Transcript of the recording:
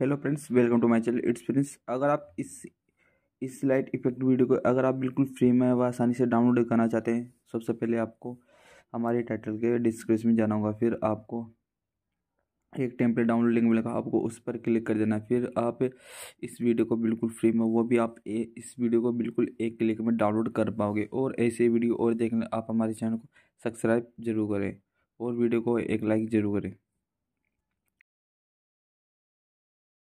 hello friends welcome to my channel it's friends अगर आप इस इस लाइट इफेक्ट वीडियो को अगर आप बिल्कुल फ्री में व आसानी से डाउनलोड करना चाहते हैं सबसे पहले आपको हमारे टाइटल के डिस्क्रिप्शन में जाना होगा फिर आपको एक टेम्पलेट डाउनलोड लिंक मिलेगा आपको उस पर क्लिक कर देना फिर आप इस वीडियो को बिल्कुल फ्री में वो भी आप ए, इस वीडियो को बिल्कुल एक क्लिक में डाउनलोड कर पाओगे और ऐसे वीडियो और देखने आप हमारे चैनल को सब्सक्राइब जरूर करें और वीडियो को एक लाइक ज़रूर करें